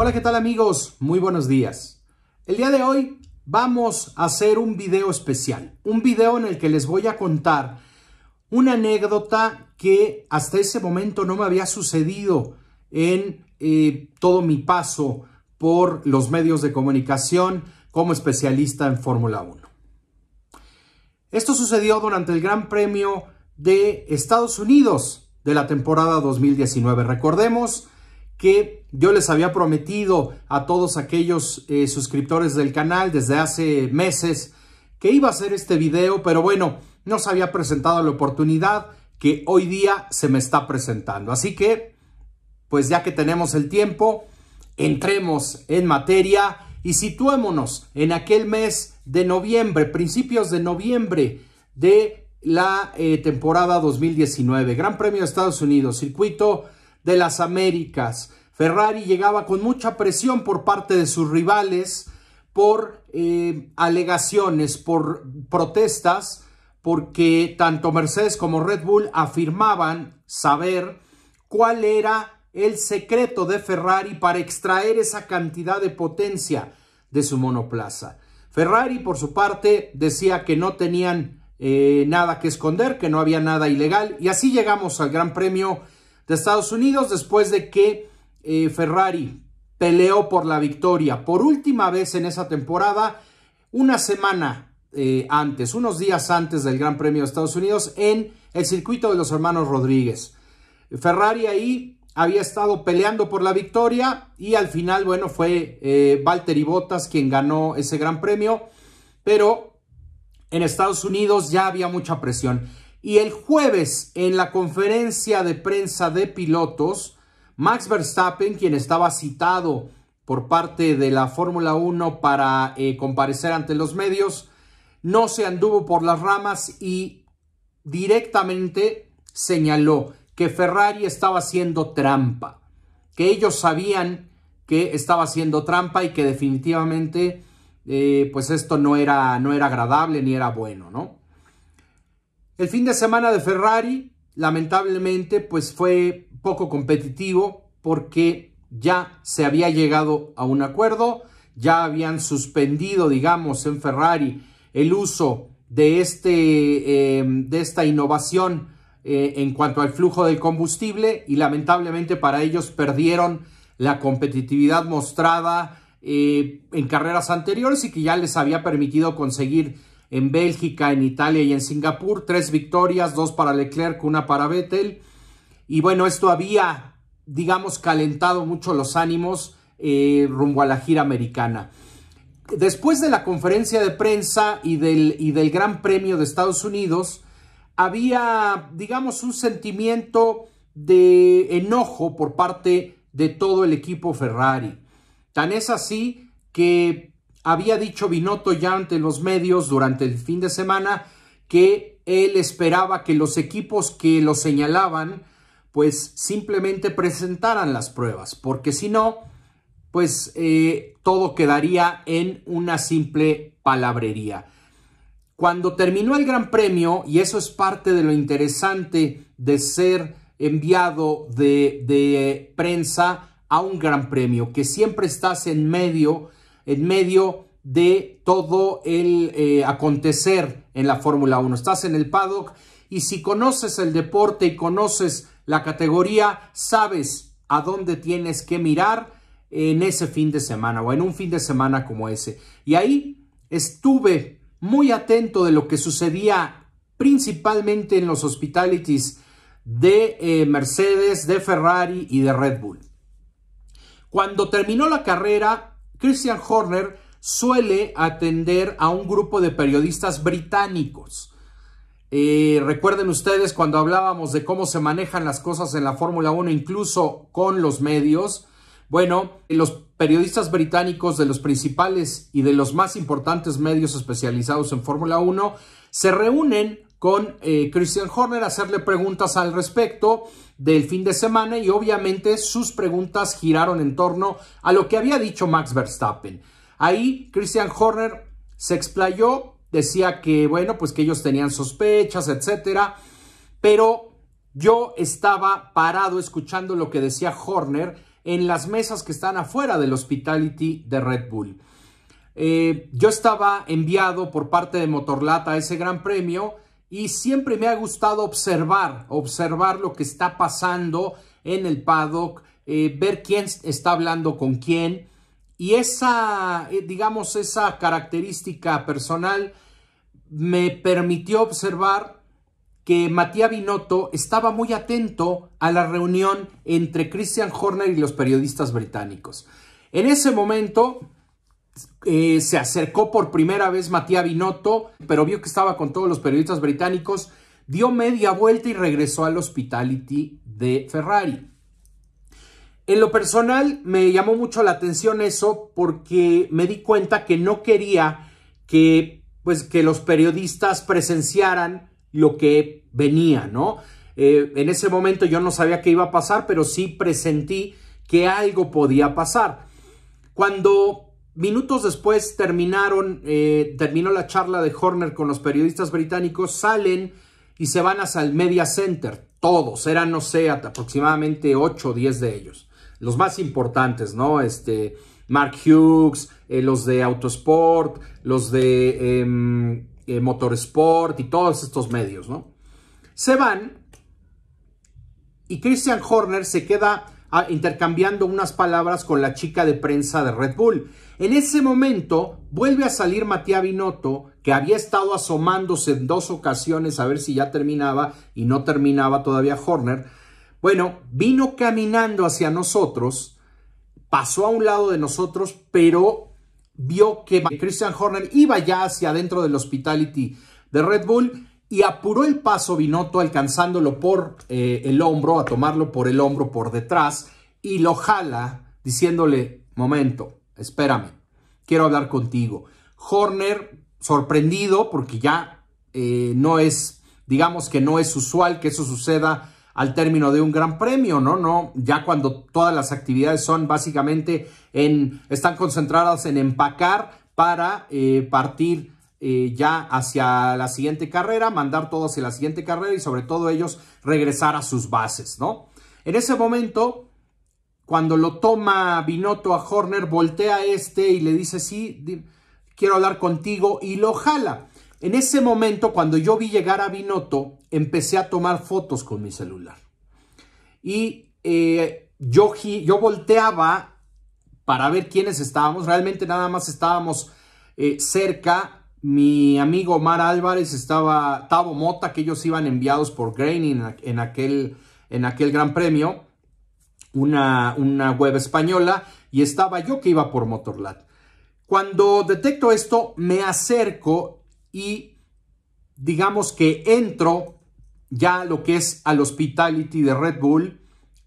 Hola, ¿qué tal amigos? Muy buenos días. El día de hoy vamos a hacer un video especial, un video en el que les voy a contar una anécdota que hasta ese momento no me había sucedido en eh, todo mi paso por los medios de comunicación como especialista en Fórmula 1. Esto sucedió durante el Gran Premio de Estados Unidos de la temporada 2019. Recordemos que yo les había prometido a todos aquellos eh, suscriptores del canal desde hace meses que iba a hacer este video, pero bueno, no se había presentado la oportunidad que hoy día se me está presentando. Así que, pues ya que tenemos el tiempo, entremos en materia y situémonos en aquel mes de noviembre, principios de noviembre de la eh, temporada 2019. Gran Premio de Estados Unidos, circuito de las Américas. Ferrari llegaba con mucha presión por parte de sus rivales por eh, alegaciones, por protestas, porque tanto Mercedes como Red Bull afirmaban saber cuál era el secreto de Ferrari para extraer esa cantidad de potencia de su monoplaza. Ferrari, por su parte, decía que no tenían eh, nada que esconder, que no había nada ilegal, y así llegamos al Gran Premio de Estados Unidos después de que eh, Ferrari peleó por la victoria por última vez en esa temporada, una semana eh, antes, unos días antes del Gran Premio de Estados Unidos en el circuito de los hermanos Rodríguez. Ferrari ahí había estado peleando por la victoria y al final, bueno, fue Walter eh, Valtteri Bottas quien ganó ese Gran Premio, pero en Estados Unidos ya había mucha presión. Y el jueves, en la conferencia de prensa de pilotos, Max Verstappen, quien estaba citado por parte de la Fórmula 1 para eh, comparecer ante los medios, no se anduvo por las ramas y directamente señaló que Ferrari estaba haciendo trampa, que ellos sabían que estaba haciendo trampa y que definitivamente eh, pues esto no era, no era agradable ni era bueno, ¿no? El fin de semana de Ferrari, lamentablemente, pues fue poco competitivo porque ya se había llegado a un acuerdo, ya habían suspendido, digamos, en Ferrari el uso de, este, em, de esta innovación eh, en cuanto al flujo del combustible y lamentablemente para ellos perdieron la competitividad mostrada eh, en carreras anteriores y que ya les había permitido conseguir en Bélgica, en Italia y en Singapur. Tres victorias, dos para Leclerc, una para Vettel. Y bueno, esto había, digamos, calentado mucho los ánimos eh, rumbo a la gira americana. Después de la conferencia de prensa y del, y del Gran Premio de Estados Unidos, había, digamos, un sentimiento de enojo por parte de todo el equipo Ferrari. Tan es así que había dicho Binotto ya ante los medios durante el fin de semana que él esperaba que los equipos que lo señalaban pues simplemente presentaran las pruebas, porque si no, pues eh, todo quedaría en una simple palabrería. Cuando terminó el Gran Premio, y eso es parte de lo interesante de ser enviado de, de prensa a un Gran Premio, que siempre estás en medio en medio de todo el eh, acontecer en la Fórmula 1. Estás en el paddock y si conoces el deporte y conoces la categoría, sabes a dónde tienes que mirar en ese fin de semana o en un fin de semana como ese. Y ahí estuve muy atento de lo que sucedía principalmente en los hospitalities de eh, Mercedes, de Ferrari y de Red Bull. Cuando terminó la carrera, Christian Horner suele atender a un grupo de periodistas británicos. Eh, recuerden ustedes cuando hablábamos de cómo se manejan las cosas en la Fórmula 1, incluso con los medios. Bueno, los periodistas británicos de los principales y de los más importantes medios especializados en Fórmula 1 se reúnen con eh, Christian Horner, hacerle preguntas al respecto del fin de semana y obviamente sus preguntas giraron en torno a lo que había dicho Max Verstappen. Ahí Christian Horner se explayó, decía que bueno, pues que ellos tenían sospechas, etcétera, pero yo estaba parado escuchando lo que decía Horner en las mesas que están afuera del hospitality de Red Bull. Eh, yo estaba enviado por parte de Motorlata a ese gran premio y siempre me ha gustado observar, observar lo que está pasando en el paddock, eh, ver quién está hablando con quién. Y esa, eh, digamos, esa característica personal me permitió observar que Matías Binotto estaba muy atento a la reunión entre Christian Horner y los periodistas británicos. En ese momento, eh, se acercó por primera vez Matías Binotto, pero vio que estaba con todos los periodistas británicos, dio media vuelta y regresó al hospitality de Ferrari. En lo personal me llamó mucho la atención eso porque me di cuenta que no quería que pues que los periodistas presenciaran lo que venía, ¿no? Eh, en ese momento yo no sabía qué iba a pasar, pero sí presentí que algo podía pasar. Cuando Minutos después terminaron, eh, terminó la charla de Horner con los periodistas británicos, salen y se van hasta el Media Center, todos, eran, no sé, aproximadamente 8 o 10 de ellos, los más importantes, ¿no? Este, Mark Hughes, eh, los de Autosport, los de em, eh, Motorsport y todos estos medios, ¿no? Se van y Christian Horner se queda intercambiando unas palabras con la chica de prensa de Red Bull. En ese momento vuelve a salir Matías Binotto, que había estado asomándose en dos ocasiones a ver si ya terminaba y no terminaba todavía Horner. Bueno, vino caminando hacia nosotros, pasó a un lado de nosotros, pero vio que Christian Horner iba ya hacia adentro del hospitality de Red Bull y apuró el paso Binotto alcanzándolo por eh, el hombro, a tomarlo por el hombro por detrás y lo jala diciéndole, momento, espérame, quiero hablar contigo. Horner, sorprendido porque ya eh, no es, digamos que no es usual que eso suceda al término de un gran premio, ¿no? No, ya cuando todas las actividades son básicamente en, están concentradas en empacar para eh, partir eh, ya hacia la siguiente carrera, mandar todo hacia la siguiente carrera y sobre todo ellos regresar a sus bases, ¿no? En ese momento, cuando lo toma Binotto a Horner, voltea a este y le dice, sí, quiero hablar contigo y lo jala. En ese momento, cuando yo vi llegar a Binotto, empecé a tomar fotos con mi celular. Y eh, yo, yo volteaba para ver quiénes estábamos. Realmente nada más estábamos eh, cerca mi amigo Omar Álvarez, estaba Tavo Mota, que ellos iban enviados por Graining en aquel, en aquel gran premio, una, una web española, y estaba yo que iba por Motorlat. Cuando detecto esto, me acerco y digamos que entro ya lo que es al hospitality de Red Bull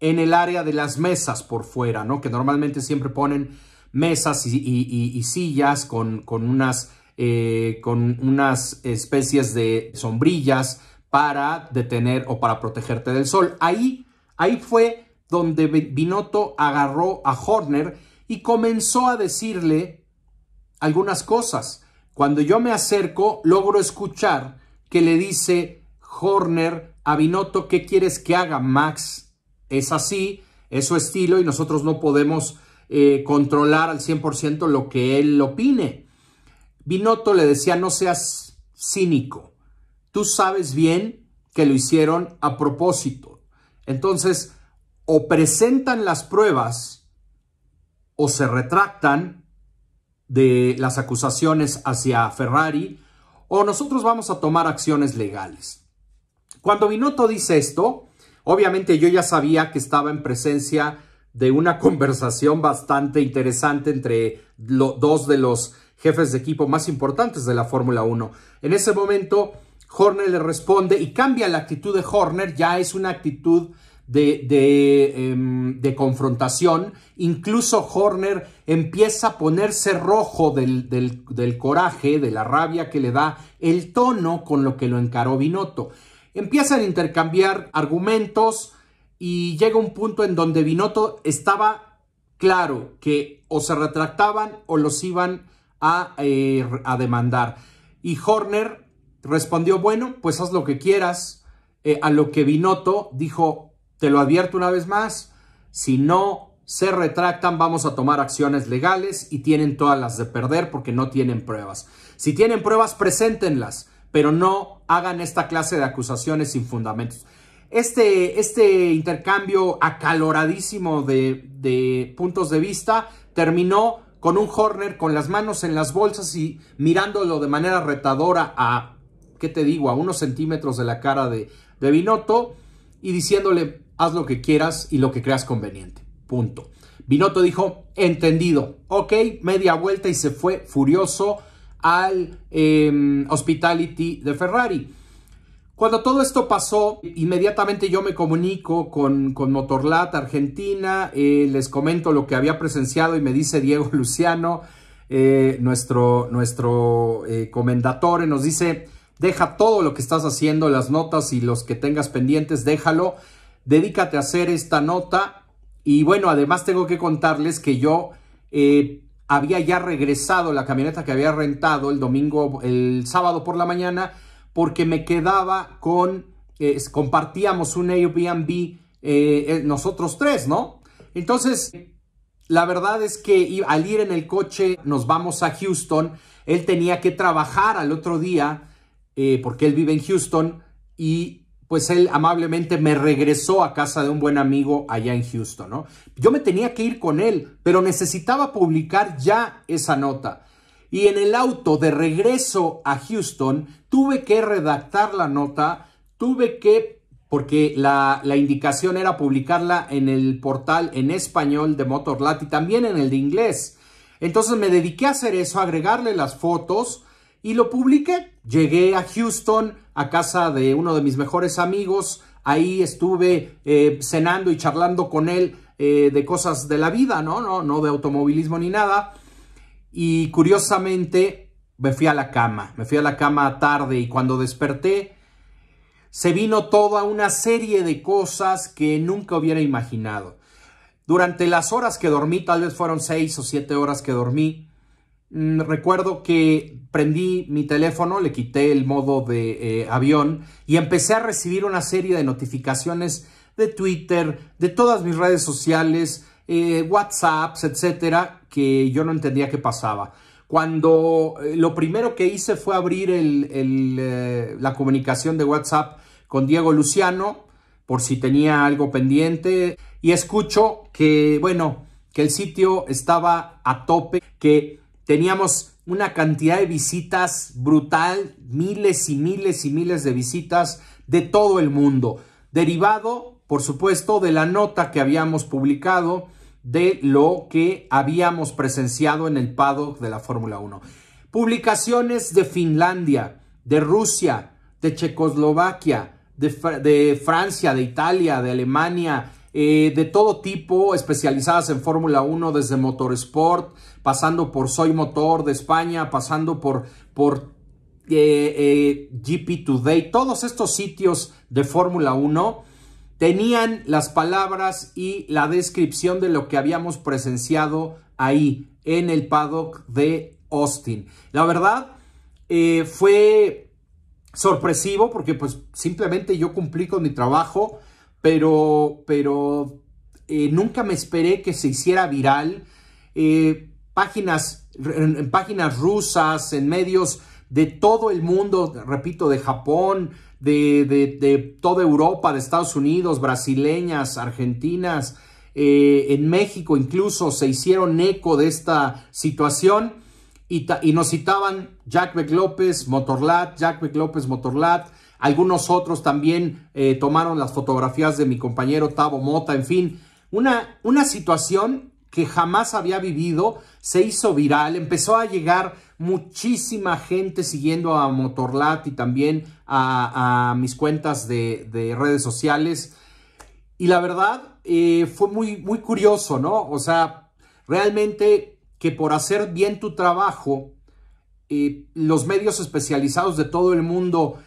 en el área de las mesas por fuera, ¿no? Que normalmente siempre ponen mesas y, sillas con, con unas eh, con unas especies de sombrillas para detener o para protegerte del sol. Ahí, ahí fue donde Binotto agarró a Horner y comenzó a decirle algunas cosas. Cuando yo me acerco, logro escuchar que le dice Horner a Binotto, ¿qué quieres que haga, Max? Es así, es su estilo y nosotros no podemos eh, controlar al 100% lo que él opine. Binotto le decía, no seas cínico, tú sabes bien que lo hicieron a propósito. Entonces, o presentan las pruebas o se retractan de las acusaciones hacia Ferrari o nosotros vamos a tomar acciones legales. Cuando Binotto dice esto, obviamente yo ya sabía que estaba en presencia de una conversación bastante interesante entre dos de los jefes de equipo más importantes de la Fórmula 1. En ese momento, Horner le responde y cambia la actitud de Horner, ya es una actitud de, em, confrontación. Incluso Horner empieza a ponerse rojo del, coraje, de la rabia que le da el tono con lo que lo encaró Binotto. Empiezan a intercambiar argumentos y llega un punto en donde Binotto estaba claro que o se retractaban o los iban eh, a, demandar. Y Horner respondió, bueno, pues haz lo que quieras. Eh, a lo que Binotto dijo, te lo advierto una vez más, si no se retractan, vamos a tomar acciones legales y tienen todas las de perder porque no tienen pruebas. Si tienen pruebas, preséntenlas, pero no hagan esta clase de acusaciones sin fundamentos. Este, este intercambio acaloradísimo de, de puntos de vista terminó con un Horner con las manos en las bolsas y mirándolo de manera retadora a, ¿qué te digo?, a unos centímetros de la cara de, de Binotto y diciéndole, haz lo que quieras y lo que creas conveniente. Punto. Binotto dijo, entendido, ok, media vuelta y se fue furioso al em, hospitality de Ferrari. Cuando todo esto pasó, inmediatamente yo me comunico con, con Motorlat Argentina, eh, les comento lo que había presenciado y me dice Diego Luciano, eh, nuestro, nuestro eh, comendatore, nos dice, deja todo lo que estás haciendo, las notas y los que tengas pendientes, déjalo, dedícate a hacer esta nota. Y bueno, además tengo que contarles que yo había ya regresado la camioneta que había rentado el domingo, el sábado por la mañana, porque me quedaba con, eh, compartíamos un Airbnb eh, eh, nosotros tres, ¿no? Entonces, la verdad es que al ir en el coche nos vamos a Houston, él tenía que trabajar al otro día, porque él vive en Houston, y pues él amablemente me regresó a casa de un buen amigo allá en Houston, ¿no? Yo me tenía que ir con él, pero necesitaba publicar ya esa nota y en el auto de regreso a Houston tuve que redactar la nota, tuve que, porque la, indicación era publicarla en el portal en español de Motorlat y también en el de inglés. Entonces me dediqué a hacer eso, agregarle las fotos y lo publiqué. Llegué a Houston, a casa de uno de mis mejores amigos. Ahí estuve eh, cenando y charlando con él eh, de cosas de la vida, ¿no? ¿no? No de automovilismo ni nada y curiosamente me fui a la cama, me fui a la cama tarde y cuando desperté se vino toda una serie de cosas que nunca hubiera imaginado. Durante las horas que dormí, tal vez fueron seis o siete horas que dormí, mm, recuerdo que prendí mi teléfono, le quité el modo de eh, avión y empecé a recibir una serie de notificaciones de Twitter, de todas mis redes sociales, WhatsApp, eh, WhatsApps, etcétera, que yo no entendía qué pasaba. Cuando eh, lo primero que hice fue abrir eh, la comunicación de WhatsApp con Diego Luciano, por si tenía algo pendiente, y escucho que, bueno, que el sitio estaba a tope, que teníamos una cantidad de visitas brutal, miles y miles y miles de visitas de todo el mundo, derivado, por supuesto, de la nota que habíamos publicado de lo que habíamos presenciado en el paddock de la Fórmula 1. Publicaciones de Finlandia, de Rusia, de Checoslovaquia, de, Francia, de Italia, de Alemania, eh, de todo tipo, especializadas en Fórmula 1, desde Motorsport, pasando por Soy Motor de España, pasando por, por eh, eh, GP Today, todos estos sitios de Fórmula 1 tenían las palabras y la descripción de lo que habíamos presenciado ahí en el paddock de Austin. La verdad, eh, fue sorpresivo porque pues simplemente yo cumplí con mi trabajo, pero, pero eh, nunca me esperé que se hiciera viral. Eh, páginas, en páginas rusas, en medios de todo el mundo, repito, de Japón, de, toda Europa, de Estados Unidos, brasileñas, argentinas, eh, en México incluso se hicieron eco de esta situación y, nos citaban Jack Beck López, Motorlat, Jack Beck López, Motorlat, algunos otros también eh, tomaron las fotografías de mi compañero Tavo Mota, en fin, una, una situación que jamás había vivido, se hizo viral, empezó a llegar muchísima gente siguiendo a Motorlat y también a, mis cuentas de, redes sociales. Y la verdad, eh, fue muy, muy curioso, ¿no? O sea, realmente que por hacer bien tu trabajo, eh, los medios especializados de todo el mundo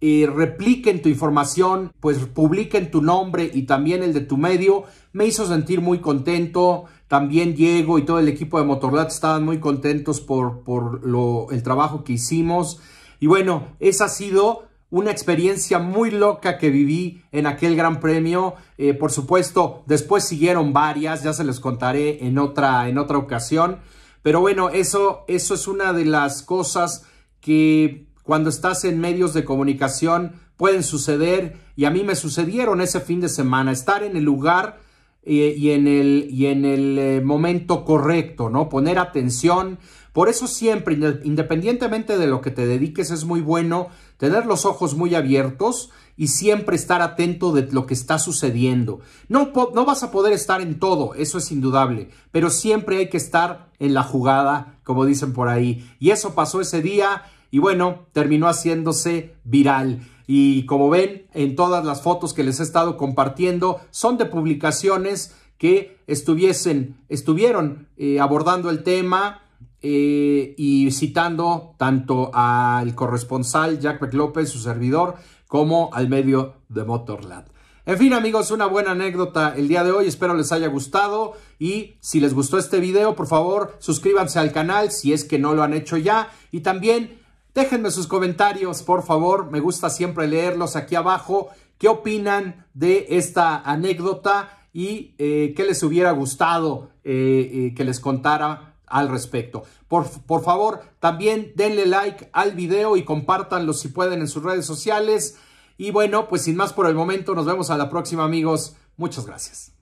repliquen tu información, pues publiquen tu nombre y también el de tu medio. Me hizo sentir muy contento. También Diego y todo el equipo de Motorlat estaban muy contentos por, por lo, el trabajo que hicimos. Y bueno, esa ha sido una experiencia muy loca que viví en aquel gran premio. Eh, por supuesto, después siguieron varias, ya se les contaré en otra, en otra ocasión. Pero bueno, eso, eso es una de las cosas que cuando estás en medios de comunicación pueden suceder y a mí me sucedieron ese fin de semana, estar en el lugar eh, y en el, y en el eh, momento correcto, ¿no? Poner atención. Por eso siempre, independientemente de lo que te dediques, es muy bueno tener los ojos muy abiertos y siempre estar atento de lo que está sucediendo. No, no vas a poder estar en todo, eso es indudable, pero siempre hay que estar en la jugada, como dicen por ahí. Y eso pasó ese día y bueno, terminó haciéndose viral. Y como ven, en todas las fotos que les he estado compartiendo son de publicaciones que estuviesen, estuvieron eh, abordando el tema eh, y citando tanto al corresponsal Jack Mclopez su servidor, como al medio de Motorland. En fin, amigos, una buena anécdota el día de hoy. Espero les haya gustado. Y si les gustó este video, por favor, suscríbanse al canal si es que no lo han hecho ya. Y también Déjenme sus comentarios, por favor. Me gusta siempre leerlos aquí abajo. ¿Qué opinan de esta anécdota y eh, qué les hubiera gustado eh, eh, que les contara al respecto? Por, por favor, también denle like al video y compártanlo si pueden en sus redes sociales. Y bueno, pues sin más por el momento, nos vemos a la próxima amigos. Muchas gracias.